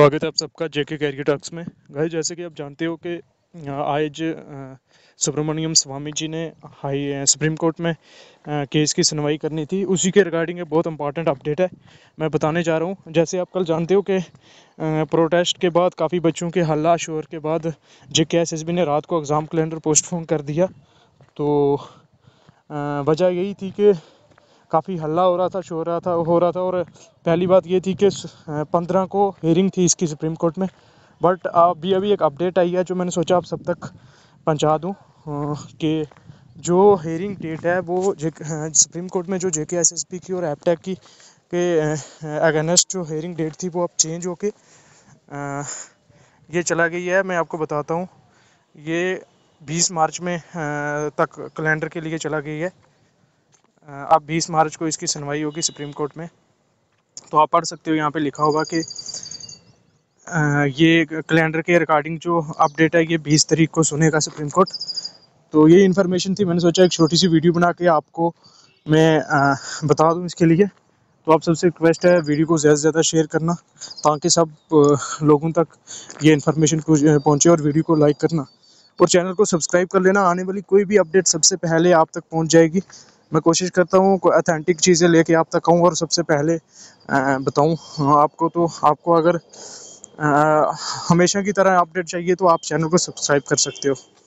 स्वागत है आप सबका जेके कैरियर टॉक्स में भाई जैसे कि आप जानते हो कि आज सुब्रमण्यम स्वामी जी ने हाई सुप्रीम कोर्ट में केस की सुनवाई करनी थी उसी के रिगार्डिंग बहुत इंपॉर्टेंट अपडेट है मैं बताने जा रहा हूँ जैसे आप कल जानते हो कि प्रोटेस्ट के बाद काफ़ी बच्चों के हल्ला शोर के बाद जे के एस एस बी ने रात को एग्ज़ाम कैलेंडर पोस्टपोन कर दिया तो वजह यही थी कि काफ़ी हल्ला हो रहा था शोर रहा था हो रहा था और पहली बात ये थी कि पंद्रह को हेयरिंग थी इसकी सुप्रीम कोर्ट में बट अभी अभी एक अपडेट आई है जो मैंने सोचा आप सब तक पहुँचा दूँ कि जो हेयरिंग डेट है वो सुप्रीम कोर्ट में जो जे के एस एस पी की और एपटेक की के अगेंस्ट जो हेयरिंग डेट थी वो अब चेंज होके ये चला गई है मैं आपको बताता हूँ ये 20 मार्च में तक कैलेंडर के लिए चला गई है अब बीस मार्च को इसकी सुनवाई होगी सुप्रीम कोर्ट में तो आप पढ़ सकते हो यहाँ पे लिखा होगा कि ये कैलेंडर के रिकॉर्डिंग जो अपडेट है ये बीस तारीख को सुनेगा सुप्रीम कोर्ट तो ये इन्फॉर्मेशन थी मैंने सोचा एक छोटी सी वीडियो बना के आपको मैं बता दूँ इसके लिए तो आप सबसे रिक्वेस्ट है वीडियो को ज़्यादा से ज़्यादा शेयर करना ताकि सब लोगों तक ये इन्फॉर्मेशन पहुँचे और वीडियो को लाइक करना और चैनल को सब्सक्राइब कर लेना आने वाली कोई भी अपडेट सबसे पहले आप तक पहुँच जाएगी मैं कोशिश करता हूँ अथेंटिक चीज़ें लेके आप तक आऊँ और सबसे पहले बताऊँ आपको तो आपको अगर आ, हमेशा की तरह अपडेट चाहिए तो आप चैनल को सब्सक्राइब कर सकते हो